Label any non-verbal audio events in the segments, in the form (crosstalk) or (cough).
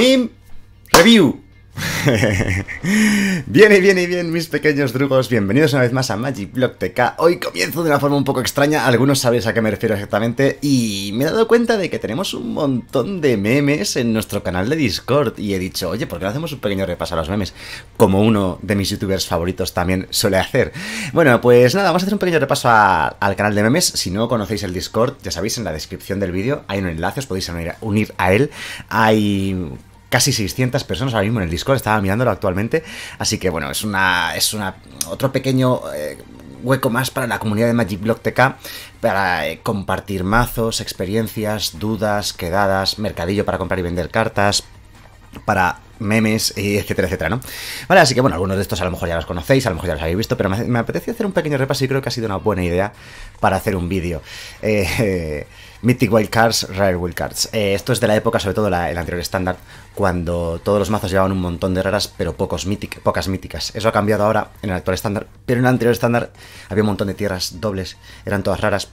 Meme Review. bien (laughs) y bien y bien, mis pequeños drugos, bienvenidos una vez más a Magic Block TK. Hoy comienzo de una forma un poco extraña, algunos sabéis a qué me refiero exactamente, y me he dado cuenta de que tenemos un montón de memes en nuestro canal de Discord, y he dicho, oye, ¿por qué no hacemos un pequeño repaso a los memes? Como uno de mis youtubers favoritos también suele hacer. Bueno, pues nada, vamos a hacer un pequeño repaso al canal de memes. Si no conocéis el Discord, ya sabéis, en la descripción del vídeo hay un enlace, os podéis unir a él. Hay casi 600 personas ahora mismo en el Discord, estaba mirándolo actualmente, así que bueno, es una es una otro pequeño eh, hueco más para la comunidad de Magic Block TK para eh, compartir mazos, experiencias, dudas, quedadas, mercadillo para comprar y vender cartas, para memes, y eh, etcétera, etcétera, ¿no? Vale, así que bueno, algunos de estos a lo mejor ya los conocéis, a lo mejor ya los habéis visto, pero me, apetecía hacer un pequeño repaso y creo que ha sido una buena idea para hacer un vídeo. Eh, (laughs) Mythic Wildcards, Rare Wildcards. Eh, esto es de la época, sobre todo el anterior estándar, cuando todos los mazos llevaban un montón de raras, pero pocos mític pocas míticas. Eso ha cambiado ahora en el actual estándar, pero en el anterior estándar había un montón de tierras dobles, eran todas raras,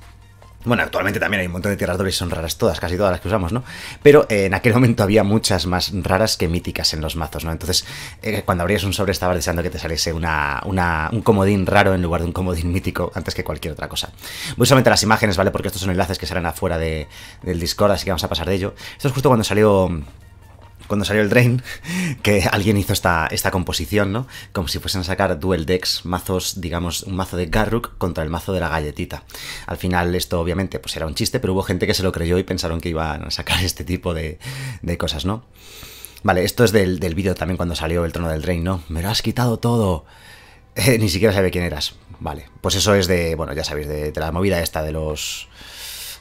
bueno, actualmente también hay un montón de tierras dobles y son raras todas, casi todas las que usamos, ¿no? Pero eh, en aquel momento había muchas más raras que míticas en los mazos, ¿no? Entonces, eh, cuando abrías un sobre estabas deseando que te saliese una, un comodín raro en lugar de un comodín mítico antes que cualquier otra cosa. Voy solamente a las imágenes, ¿vale? Porque estos son enlaces que salen afuera del Discord, así que vamos a pasar de ello. Esto es justo cuando salió cuando salió el Drain, (laughs) que alguien hizo esta, esta composición, ¿no? Como si fuesen a sacar duel decks, mazos, digamos, un mazo de Garruk contra el mazo de la galletita. Al final esto obviamente pues era un chiste, pero hubo gente que se lo creyó y pensaron que iban a sacar (laughs) este tipo de, de cosas, ¿no? Vale, esto es del, vídeo también cuando salió el trono del Drain, ¿no? Me lo has quitado todo. (laughs) Eh, ni siquiera sabe quién eras. Vale, pues eso es de, bueno, ya sabéis, de la movida esta de los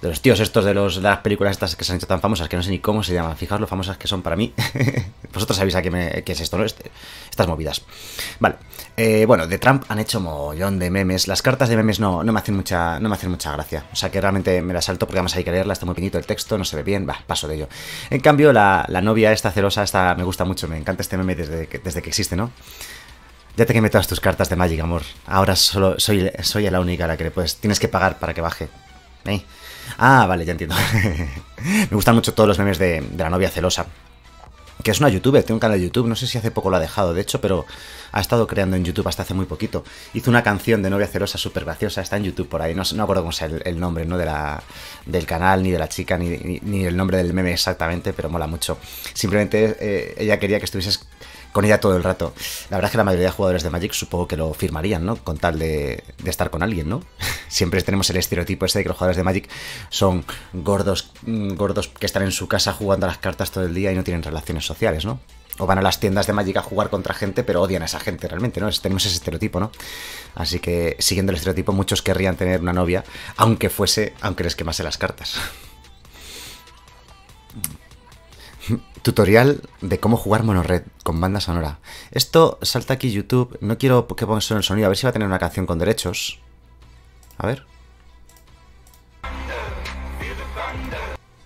de los tíos estos de, los, las películas estas que se han hecho tan famosas, que no sé ni cómo se llaman. Fijaos lo famosas que son para mí. (laughs) Vosotros sabéis a qué, me, qué es esto, ¿no? Este, estas movidas. Vale. Eh, bueno, de Trump han hecho mollón de memes. Las cartas de memes no, me hacen mucha, no me hacen mucha gracia. O sea que realmente me las salto porque además hay que leerla, está muy pinito el texto, no se ve bien, va, paso de ello. En cambio, la, novia esta celosa, esta me gusta mucho, me encanta este meme desde que, desde que existe, ¿no? Ya te quemé todas tus cartas de Magic, amor. Ahora solo soy, soy la única a la que le puedes. Tienes que pagar para que baje. ¿Eh? Ah, vale, ya entiendo. (laughs) me gustan mucho todos los memes de, la novia celosa que es una youtuber, tiene un canal de YouTube, no sé si hace poco lo ha dejado, de hecho, pero ha estado creando en YouTube hasta hace muy poquito. Hizo una canción de novia celosa súper graciosa, está en YouTube por ahí, no, no acuerdo cómo sea el, nombre, ¿no? del canal, ni de la chica, ni, ni, el nombre del meme exactamente, pero mola mucho. Simplemente eh, ella quería que estuvieses con ella todo el rato. La verdad es que la mayoría de jugadores de Magic supongo que lo firmarían, ¿no? Con tal de, estar con alguien, ¿no? (laughs) Siempre tenemos el estereotipo ese de que los jugadores de Magic son gordos, mm, gordos que están en su casa jugando a las cartas todo el día y no tienen relaciones sociales, ¿no? O van a las tiendas de Magic a jugar contra gente, pero odian a esa gente realmente, ¿no? Tenemos ese estereotipo, ¿no? Así que, siguiendo el estereotipo, muchos querrían tener una novia, aunque fuese, aunque les quemase las cartas. Tutorial de cómo jugar red con banda sonora. Esto salta aquí YouTube. No quiero que pongas el sonido. A ver si va a tener una canción con derechos. A ver.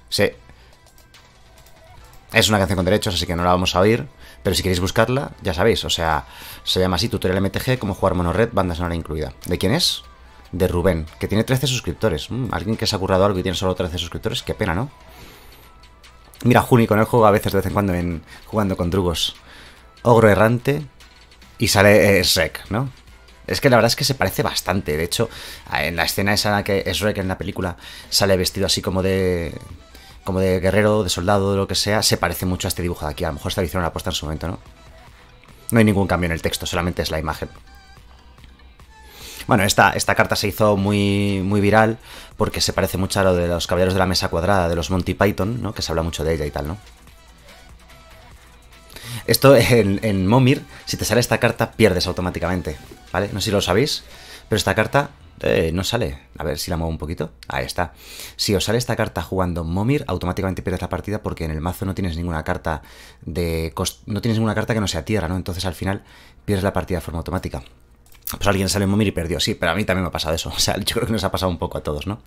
Sí. Es una canción con derechos, así que no la vamos a oír. Pero si queréis buscarla, ya sabéis. O sea, se llama así Tutorial MTG, cómo jugar red banda sonora incluida. ¿De quién es? De Rubén, que tiene 13 suscriptores. Mm, alguien que se ha currado algo y tiene solo 13 suscriptores. Qué pena, ¿no? Mira, Juni con el juego a veces de vez en cuando en, jugando con drugos. Ogro errante y sale eh, Shrek, ¿no? Es que la verdad es que se parece bastante. De hecho, en la escena esa en la que Shrek en la película sale vestido así como de como de guerrero, de soldado, de lo que sea, se parece mucho a este dibujo de aquí. A lo mejor esta lo hicieron apuesta en su momento, ¿no? No hay ningún cambio en el texto, solamente es la imagen. Bueno, esta, carta se hizo muy, muy viral porque se parece mucho a lo de los caballeros de la mesa cuadrada, de los Monty Python, ¿no? Que se habla mucho de ella y tal, ¿no? Esto en, Momir, si te sale esta carta, pierdes automáticamente, ¿vale? No sé si lo sabéis, pero esta carta eh, no sale. A ver si la muevo un poquito. Ahí está. Si os sale esta carta jugando Momir, automáticamente pierdes la partida porque en el mazo no tienes ninguna carta de no tienes ninguna carta que no sea tierra, ¿no? Entonces al final pierdes la partida de forma automática pues alguien sale en momir y perdió. Sí, pero a mí también me ha pasado eso. (laughs) O sea, yo creo que nos ha pasado un poco a todos, ¿no?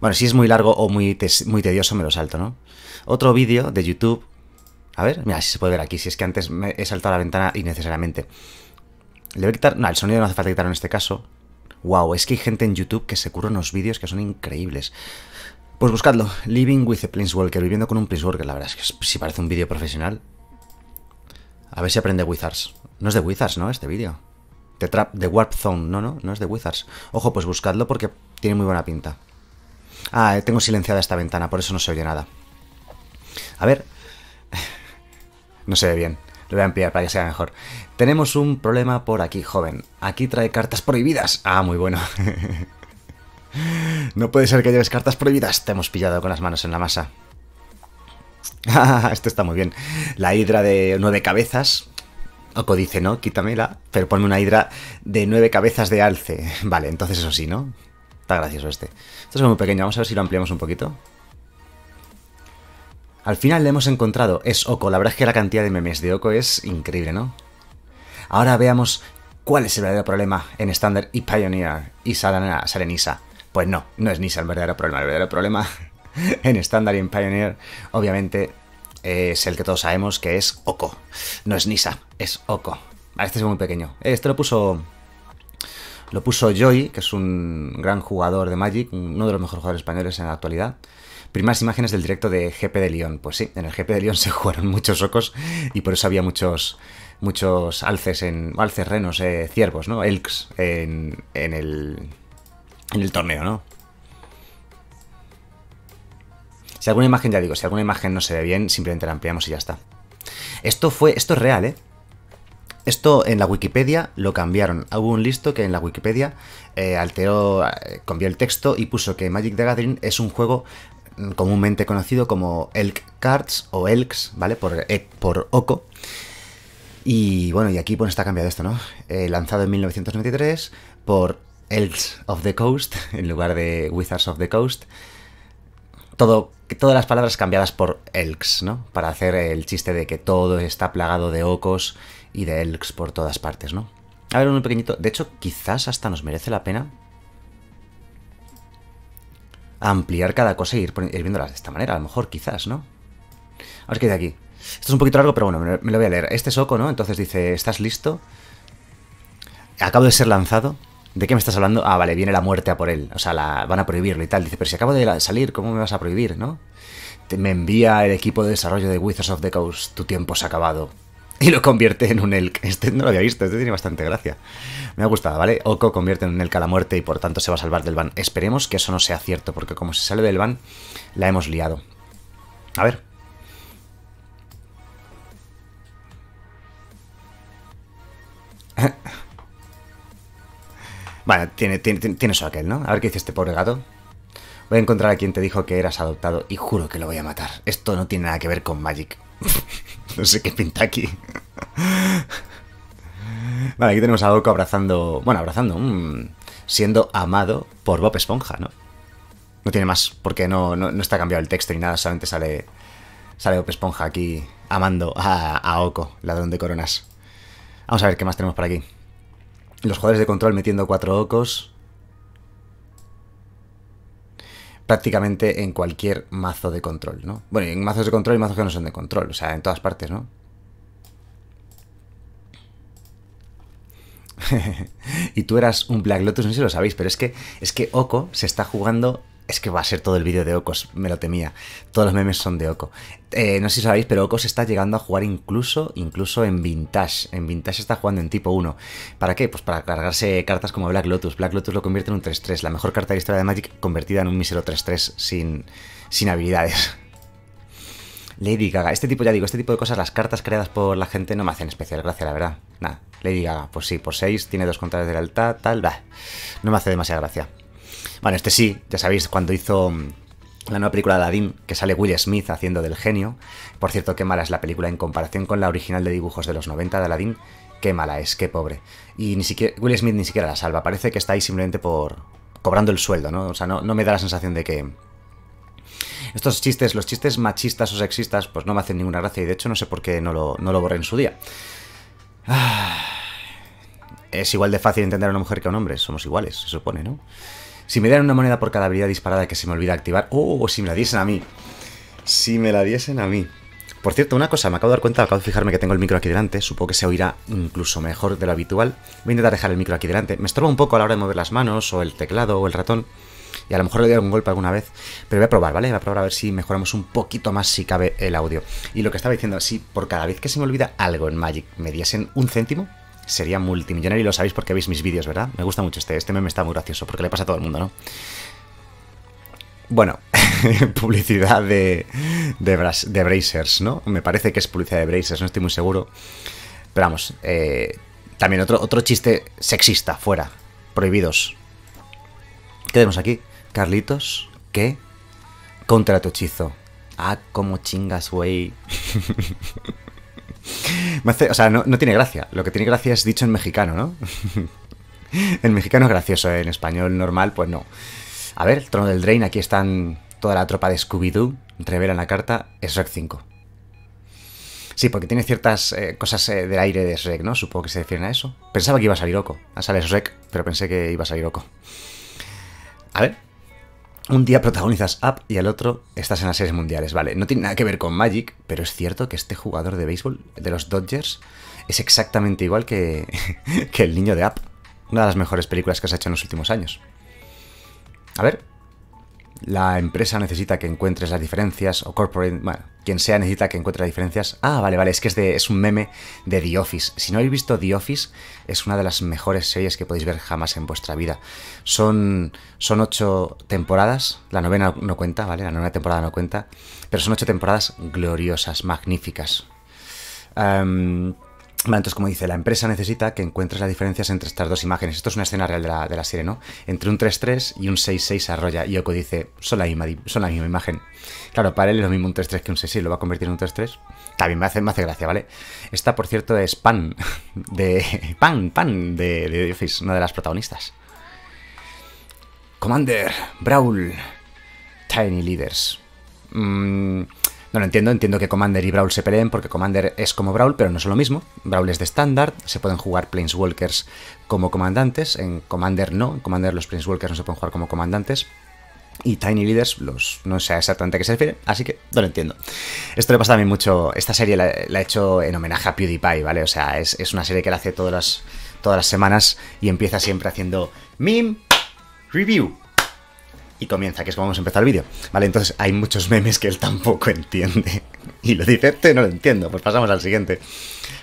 Bueno, si es muy largo o muy, muy tedioso, me lo salto, ¿no? Otro vídeo de YouTube. A ver, mira, si se puede ver aquí. Si es que antes me he saltado la ventana innecesariamente. Le voy a quitar... No, el sonido no hace falta quitar en este caso. Wow, es que hay gente en YouTube que se cura unos vídeos que son increíbles. Pues buscadlo. Living with a Walker, Viviendo con un Walker, La verdad es que si parece un vídeo profesional. A ver si aprende Wizards. No es de Wizards, ¿no? Este vídeo. The Trap, Warp Zone. No, no, no es de Wizards. Ojo, pues buscadlo porque tiene muy buena pinta. Ah, eh, tengo silenciada esta ventana, por eso no se oye nada. A ver. (laughs) no se ve bien. Lo voy a ampliar para que sea mejor. Tenemos un problema por aquí, joven. Aquí trae cartas prohibidas. Ah, muy bueno. (laughs) no puede ser que lleves cartas prohibidas. Te hemos pillado con las manos en la masa. (laughs) esto está muy bien. La hidra de nueve cabezas. Oco dice, ¿no? Quítamela, pero ponme una hidra de nueve cabezas de alce. (laughs) Vale, entonces eso sí, ¿no? Está gracioso este. Esto es muy pequeño, vamos a ver si lo ampliamos un poquito. Al final le hemos encontrado, es Oco, la verdad es que la cantidad de memes de Oco es increíble, ¿no? Ahora veamos cuál es el verdadero problema en Standard y Pioneer y Nisa. Pues no, no es Nisa el verdadero problema, el verdadero problema (laughs) en Standard y en Pioneer, obviamente es el que todos sabemos que es Oco. No es Nisa, es Oco. Ah, este es muy pequeño. Este lo puso. Lo puso Joy, que es un gran jugador de Magic, uno de los mejores jugadores españoles en la actualidad. Primeras imágenes del directo de GP de Lyon. Pues sí, en el GP de Lyon (laughs) se jugaron muchos ocos y por eso había muchos muchos alces en alces renos, eh, ciervos, ¿no? Elks en, en, el en el torneo, ¿no? Si alguna imagen, ya digo, si alguna imagen no se ve bien, simplemente la ampliamos y ya está. Esto fue, esto es real, ¿eh? Esto en la Wikipedia lo cambiaron. Hubo un listo que en la Wikipedia eh, alteró, eh, cambió el texto y puso que Magic the Gathering es un juego mm, comúnmente conocido como Elk Cards o Elks, ¿vale? Por, eh, por Oco. Y bueno, y aquí pues está cambiado esto, ¿no? lanzado en 1993 por Elks of the Coast (laughs) en lugar de Wizards of the Coast todo, todas las palabras cambiadas por elks, ¿no? Para hacer el chiste de que todo está plagado de ocos y de elks por todas partes, ¿no? A ver, un pequeñito. De hecho, quizás hasta nos merece la pena ampliar cada cosa e ir, viéndolas de esta manera, a lo mejor, quizás, ¿no? A ver qué de aquí. Esto es un poquito largo, pero bueno, me lo voy a leer. Este es Oco, ¿no? Entonces dice, ¿estás listo? Acabo de ser lanzado ¿De qué me estás hablando? Ah, vale, viene la muerte a por él. O sea, la, van a prohibirlo y tal. Dice, pero si acabo de salir, ¿cómo me vas a prohibir, no? me envía el equipo de desarrollo de Wizards of the Coast, tu tiempo se ha acabado. (laughs) Y lo convierte en un Elk. Este no lo había visto, este tiene bastante gracia. Me ha gustado, ¿vale? Oko convierte en un Elk a la muerte y por tanto se va a salvar del van. Esperemos que eso no sea cierto, porque como se sale del van, la hemos liado. A ver, (laughs) Vale, tiene, tiene, su aquel, ¿no? A ver qué dice este pobre gato. Voy a encontrar a quien te dijo que eras adoptado y juro que lo voy a matar. Esto no tiene nada que ver con Magic. (laughs) no sé qué pinta aquí. (laughs) vale, aquí tenemos a Oko abrazando... Bueno, abrazando. Mm, siendo amado por Bob Esponja, ¿no? No tiene más, porque no, no, está cambiado el texto ni nada, solamente sale, sale Bob Esponja aquí amando a, a Oko, ladrón de coronas. Vamos a ver qué más tenemos por aquí. Los jugadores de control metiendo cuatro ocos. Prácticamente en cualquier mazo de control, ¿no? Bueno, en mazos de control y mazos que no son de control. O sea, en todas partes, ¿no? (laughs) y tú eras un Black Lotus, no sé si lo sabéis, pero es que, es que Oco se está jugando es que va a ser todo el vídeo de Ocos, me lo temía. Todos los memes son de Oco. Eh, no sé si sabéis, pero Ocos está llegando a jugar incluso, incluso en Vintage. En Vintage está jugando en tipo 1. ¿Para qué? Pues para cargarse cartas como Black Lotus. Black Lotus lo convierte en un 3-3, la mejor carta de historia de Magic convertida en un mísero 3-3 sin, sin habilidades. Lady Gaga. Este tipo, ya digo, este tipo de cosas, las cartas creadas por la gente no me hacen especial gracia, la verdad. Nada, Lady Gaga, pues sí, por 6, tiene dos contrarios de lealtad, tal, da. No me hace demasiada gracia. Bueno, este sí, ya sabéis, cuando hizo mm, la nueva película de Aladdin, que sale Will Smith haciendo del genio. Por cierto, qué mala es la película en comparación con la original de dibujos de los 90 de Aladdin. Qué mala es, qué pobre. Y ni siquiera, Will Smith ni siquiera la salva. Parece que está ahí simplemente por cobrando el sueldo, ¿no? O sea, no, me da la sensación de que... Estos chistes, los chistes machistas o sexistas, pues no me hacen ninguna gracia y de hecho no sé por qué no lo, no lo borré en su día. Ah, es igual de fácil entender a una mujer que a un hombre, somos iguales, se supone, ¿no? Si me dieran una moneda por cada habilidad disparada que se me olvida activar... ¡Oh! Si me la diesen a mí. Si me la diesen a mí. Por cierto, una cosa, me acabo de dar cuenta, acabo de fijarme que tengo el micro aquí delante, supongo que se oirá incluso mejor de lo habitual. Voy a intentar dejar el micro aquí delante. Me estorba un poco a la hora de mover las manos, o el teclado, o el ratón, y a lo mejor le doy algún golpe alguna vez, pero voy a probar, ¿vale? Voy a probar a ver si mejoramos un poquito más si cabe el audio. Y lo que estaba diciendo, si por cada vez que se me olvida algo en Magic me diesen un céntimo, sería multimillonario y lo sabéis porque veis mis vídeos, ¿verdad? Me gusta mucho este, este meme está muy gracioso porque le pasa a todo el mundo, ¿no? Bueno, (laughs) publicidad de, de, ¿no? Me parece que es publicidad de Brazers, no estoy muy seguro. Pero vamos, eh, también otro, otro chiste sexista, fuera, prohibidos. ¿Qué tenemos aquí? Carlitos, ¿qué? Contra tu hechizo. Ah, como chingas, güey. (laughs) o sea, no, tiene gracia. Lo que tiene gracia es dicho en mexicano, ¿no? (laughs) en mexicano es gracioso, ¿eh? en español normal, pues no. A ver, trono del Drain, aquí están toda la tropa de Scooby-Doo, revelan la carta, es Rec 5. Sí, porque tiene ciertas eh, cosas eh, del aire de Shrek, ¿no? Supongo que se refieren a eso. Pensaba que iba a salir loco, A ah, salir Shrek, pero pensé que iba a salir loco. A ver, un día protagonizas Up y al otro estás en las series mundiales. Vale, no tiene nada que ver con Magic, pero es cierto que este jugador de béisbol de los Dodgers es exactamente igual que, (laughs) que el niño de Up. Una de las mejores películas que se ha hecho en los últimos años. A ver, la empresa necesita que encuentres las diferencias, o corporate, bueno, quien sea necesita que encuentre las diferencias. Ah, vale, vale, es que es, es un meme de The Office. Si no habéis visto The Office, es una de las mejores series que podéis ver jamás en vuestra vida. Son, son ocho temporadas, la novena no cuenta, ¿vale? La novena temporada no cuenta, pero son ocho temporadas gloriosas, magníficas entonces, como dice, la empresa necesita que encuentres las diferencias entre estas dos imágenes. Esto es una escena real de la, serie, ¿no? Entre un 3-3 y un 6-6 arroya. Y Oco dice, son la, misma, son la misma imagen. Claro, para él es lo mismo un 3-3 que un 6-6, lo va a convertir en un 3-3. También me hace, me hace gracia, ¿vale? Esta, por cierto, es Pan, (laughs) de... Pan, Pan, de, de Office, una de las protagonistas. Commander, Brawl, Tiny Leaders. Mmm... No lo entiendo, entiendo que Commander y Brawl se peleen porque Commander es como Brawl, pero no es lo mismo. Brawl es de estándar, se pueden jugar Planeswalkers como comandantes, en Commander no, en Commander los Planeswalkers no se pueden jugar como comandantes, y Tiny Leaders, los, no sé exactamente a qué se refiere, así que no lo entiendo. Esto le pasa mí mucho, esta serie la, ha he hecho en homenaje a PewDiePie, ¿vale? O sea, es, una serie que la hace todas las, todas las semanas y empieza siempre haciendo meme review y comienza, que es como vamos a empezar el vídeo. Vale, entonces hay muchos memes que él tampoco (laughs) entiende. Y lo dice, este no lo entiendo. Pues pasamos al siguiente.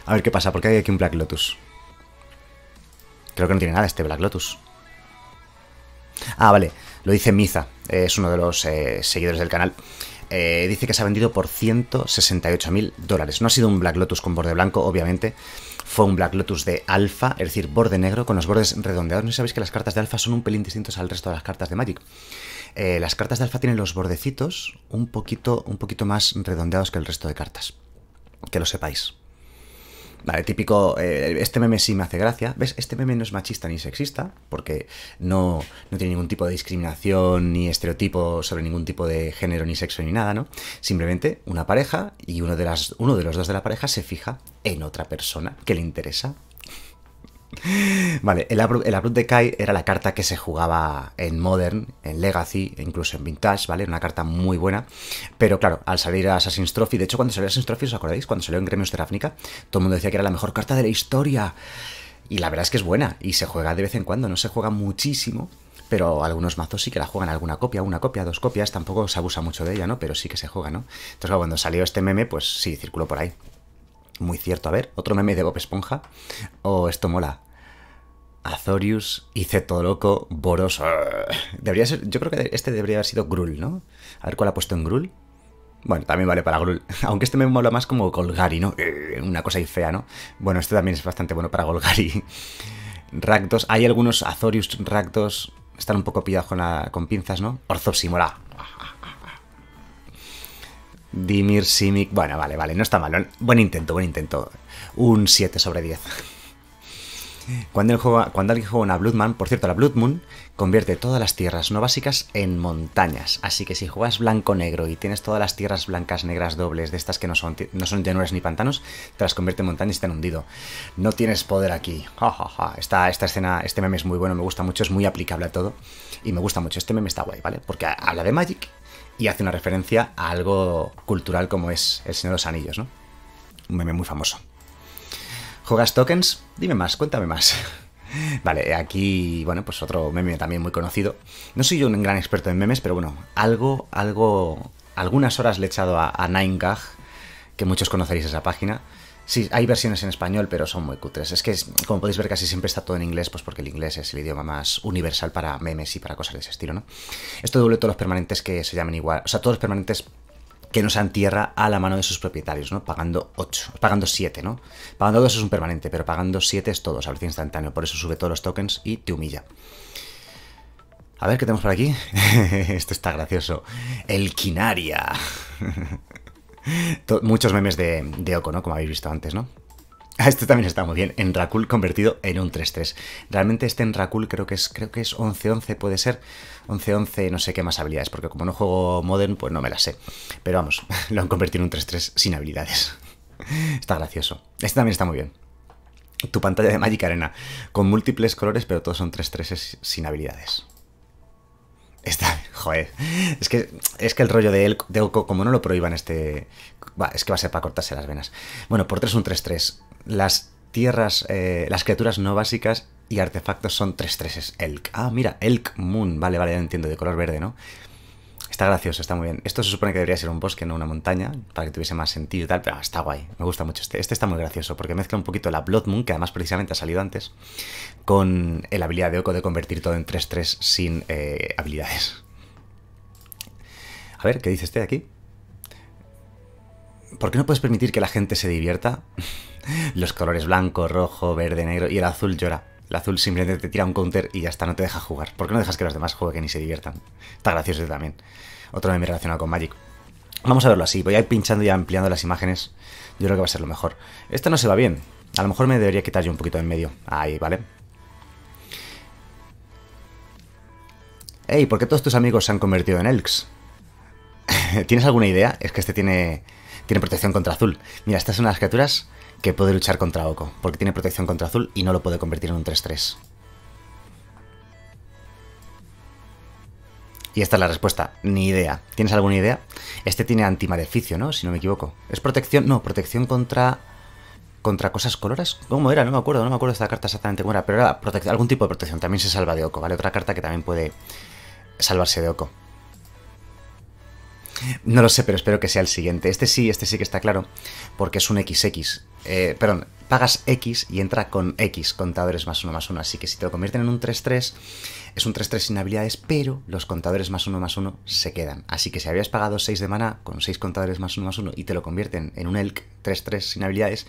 A ver qué pasa, porque hay aquí un Black Lotus. Creo que no tiene nada este Black Lotus. Ah, vale, lo dice Miza, es uno de los eh, seguidores del canal. Eh, dice que se ha vendido por 168 mil dólares. No ha sido un Black Lotus con borde blanco, obviamente fue un Black Lotus de alfa, es decir, borde negro con los bordes redondeados. No sabéis que las cartas de alfa son un pelín distintos al resto de las cartas de Magic. Eh, las cartas de alfa tienen los bordecitos un poquito, un poquito más redondeados que el resto de cartas. Que lo sepáis. Vale, típico, eh, este meme sí me hace gracia. ¿Ves? Este meme no es machista ni sexista, porque no, no tiene ningún tipo de discriminación ni estereotipo sobre ningún tipo de género ni sexo ni nada, ¿no? Simplemente una pareja y uno de, las, uno de los dos de la pareja se fija en otra persona que le interesa Vale, el Abrupt, el Kai era la carta que se jugaba en Modern, en Legacy, incluso en Vintage, ¿vale? Una carta muy buena. Pero claro, al salir a Assassin's Trophy, de hecho cuando salió Assassin's Trophy, ¿os acordáis? Cuando salió en Gremios Teráfnica, todo el mundo decía que era la mejor carta de la historia. Y la verdad es que es buena y se juega de vez en cuando, no se juega muchísimo, pero algunos mazos sí que la juegan alguna copia, una copia, dos copias, tampoco se abusa mucho de ella, ¿no? Pero sí que se juega, ¿no? Entonces, cuando salió este meme, pues sí, circuló por ahí. Muy cierto, a ver, otro meme de Bob Esponja. O oh, esto mola. Azorius y Ceto Loco Boros. Debería ser, yo creo que este debería haber sido Grul, ¿no? A ver cuál ha puesto en Grul. Bueno, también vale para Grul. (laughs) Aunque este me mola más como Golgari, ¿no? Eh, una cosa ahí fea, ¿no? Bueno, este también es bastante bueno para Golgari. (laughs) Ractos, Hay algunos Azorius Ractos Están un poco pillados con, pinzas, ¿no? Orzopsimola. Dimir Simic. Bueno, vale, vale. No está mal. Buen intento, buen intento. Un 7 sobre 10. Cuando, el cuando alguien juega una Blood Moon, por cierto, la Blood Moon convierte todas las tierras no básicas en montañas. Así que si juegas blanco-negro y tienes todas las tierras blancas, negras, dobles, de estas que no son, no son llanuras ni pantanos, te las convierte en montañas y te han hundido. No tienes poder aquí. Esta, esta escena, este meme es muy bueno, me gusta mucho, es muy aplicable a todo. Y me gusta mucho. Este meme está guay, ¿vale? Porque habla de Magic y hace una referencia a algo cultural como es El Señor de los Anillos, ¿no? Un meme muy famoso. ¿Juegas tokens? Dime más, cuéntame más. (laughs) Vale, aquí, bueno, pues otro meme también muy conocido. No soy yo un gran experto en memes, pero bueno, algo, algo, algunas horas le he echado a, a gag que muchos conoceréis esa página. Sí, hay versiones en español, pero son muy cutres. Es que, como podéis ver, casi siempre está todo en inglés, pues porque el inglés es el idioma más universal para memes y para cosas de ese estilo, ¿no? Esto duele todos los permanentes que se llamen igual, o sea, todos los permanentes que no sean tierra a la mano de sus propietarios, ¿no? Pagando 8, pagando 7, ¿no? Pagando 2 es un permanente, pero pagando 7 es todo, al instantáneo. Por eso sube todos los tokens y te humilla. A ver, ¿qué tenemos por aquí? (laughs) Esto está gracioso. El Quinaria. (laughs) Muchos memes de, de Oco, ¿no? Como habéis visto antes, ¿no? (laughs) Ah, este también está muy bien. En Rakul convertido en un 3-3. Realmente este en creo que es creo que es 11-11, puede ser. 11-11, no sé qué más habilidades, porque como no juego Modern, pues no me las sé. Pero vamos, (laughs) lo han convertido en un 3-3 sin habilidades. (laughs) Está gracioso. Este también está muy bien. Tu pantalla de Magic Arena, con múltiples colores, pero todos son 3-3 sin habilidades. Está, joder. Es que, es que el rollo de, Elk, como no lo prohíban este... Va, es que va a ser para cortarse las venas. Bueno, por 3 un 3-3. Las tierras, eh, las criaturas no básicas y artefactos son 3-3 Elk. Ah, mira, Elk Moon. Vale, vale, ya entiendo, de color verde, ¿no? Está gracioso, está muy bien. Esto se supone que debería ser un bosque, no una montaña, para que tuviese más sentido y tal, pero está guay. Me gusta mucho este. Este está muy gracioso porque mezcla un poquito la Blood Moon, que además precisamente ha salido antes, con la habilidad de Oko de convertir todo en 3-3 sin eh, habilidades. A ver, ¿qué dice este de aquí? ¿Por qué no puedes permitir que la gente se divierta? (laughs) Los colores blanco, rojo, verde, negro y el azul llora. El azul simplemente te tira un counter y ya está, no te deja jugar. ¿Por qué no dejas que los demás jueguen y se diviertan? Está gracioso también. Otro mi relacionado con Magic. Vamos a verlo así, voy a ir pinchando y ampliando las imágenes. Yo creo que va a ser lo mejor. Esto no se va bien. A lo mejor me debería quitar yo un poquito en medio. Ahí, ¿vale? Ey, ¿por qué todos tus amigos se han convertido en Elks? (laughs) ¿Tienes alguna idea? Es que este tiene, tiene protección contra azul. Mira, estas son las criaturas que puede luchar contra Oko, porque tiene protección contra azul y no lo puede convertir en un 3-3. Y esta es la respuesta. Ni idea. ¿Tienes alguna idea? Este tiene antimaleficio, ¿no? Si no me equivoco. ¿Es protección? No, protección contra... ¿Contra cosas coloras? ¿Cómo era? No me acuerdo, no me acuerdo esta carta exactamente cómo era, pero era algún tipo de protección. También se salva de Oko, ¿vale? Otra carta que también puede salvarse de Oko. No lo sé, pero espero que sea el siguiente. Este sí, este sí que está claro, porque es un XX. Eh, perdón, pagas X y entra con X, contadores más uno más uno. Así que si te lo convierten en un 3-3, es un 3-3 sin habilidades, pero los contadores más uno más uno se quedan. Así que si habías pagado 6 de mana con 6 contadores más uno más uno y te lo convierten en un Elk 3-3 sin habilidades,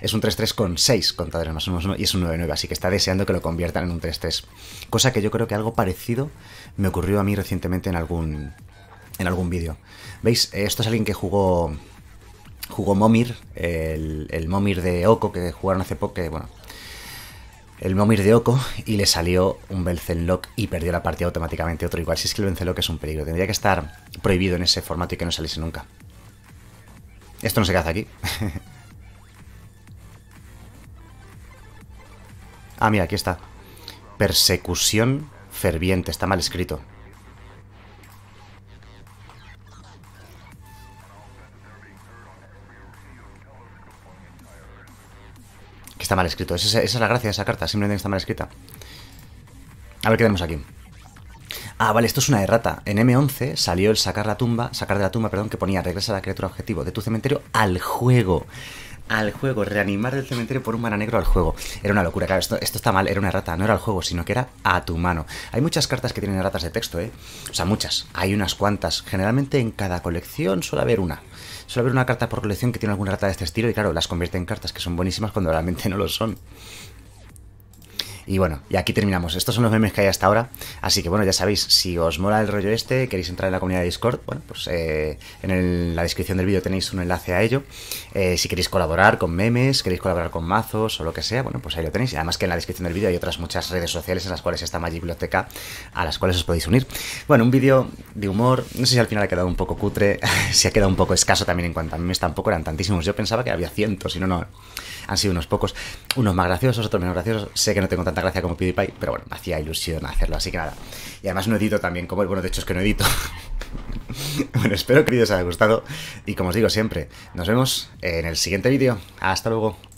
es un 3-3 con 6 contadores más uno más uno y es un 9-9. Así que está deseando que lo conviertan en un 3-3. Cosa que yo creo que algo parecido me ocurrió a mí recientemente en algún en algún vídeo. ¿Veis? Eh, esto es alguien que jugó jugó Momir, el, Momir de Oko que jugaron hace poco, que, bueno, el Momir de Oko y le salió un Belzenlock y perdió la partida automáticamente. Otro igual, si es que el Belzenlock es un peligro, tendría que estar prohibido en ese formato y que no saliese nunca. Esto no se caza aquí. (laughs) ah, mira, aquí está. Persecución ferviente, está mal escrito. Que está mal escrito. Esa, es la gracia de esa carta, simplemente está mal escrita. A ver qué tenemos aquí. Ah, vale, esto es una errata. En M11 salió el sacar la tumba, sacar de la tumba, perdón, que ponía regresa a la criatura objetivo de tu cementerio al juego. Al juego, reanimar del cementerio por un mana negro al juego. Era una locura, claro, esto, esto está mal, era una errata, no era al juego, sino que era a tu mano. Hay muchas cartas que tienen erratas de texto, ¿eh? O sea, muchas, hay unas cuantas. Generalmente en cada colección suele haber una, suele haber una carta por colección que tiene alguna carta de este estilo y claro, las convierte en cartas que son buenísimas cuando realmente no lo son. Y bueno, y aquí terminamos. Estos son los memes que hay hasta ahora. Así que bueno, ya sabéis, si os mola el rollo este, queréis entrar en la comunidad de Discord, bueno, pues eh, en la descripción del vídeo tenéis un enlace a ello. Eh, si queréis colaborar con memes, queréis colaborar con mazos o lo que sea, bueno, pues ahí lo tenéis. Y además que en la descripción del vídeo hay otras muchas redes sociales en las cuales está Magic Biblioteca, a las cuales os podéis unir. Bueno, un vídeo de humor, no sé si al final ha quedado un poco cutre, (laughs) si ha quedado un poco escaso también en cuanto a memes, tampoco eran tantísimos. Yo pensaba que había cientos, y no, no, han sido unos pocos. Unos más graciosos, otros menos graciosos. Sé que no tengo tanta gracia como PewDiePie, pero bueno, hacía ilusión hacerlo, así que nada. Y además no edito también como el bueno, de hecho es que no edito. (laughs) bueno, espero que os haya gustado y como os digo siempre, nos vemos en el siguiente vídeo. Hasta luego.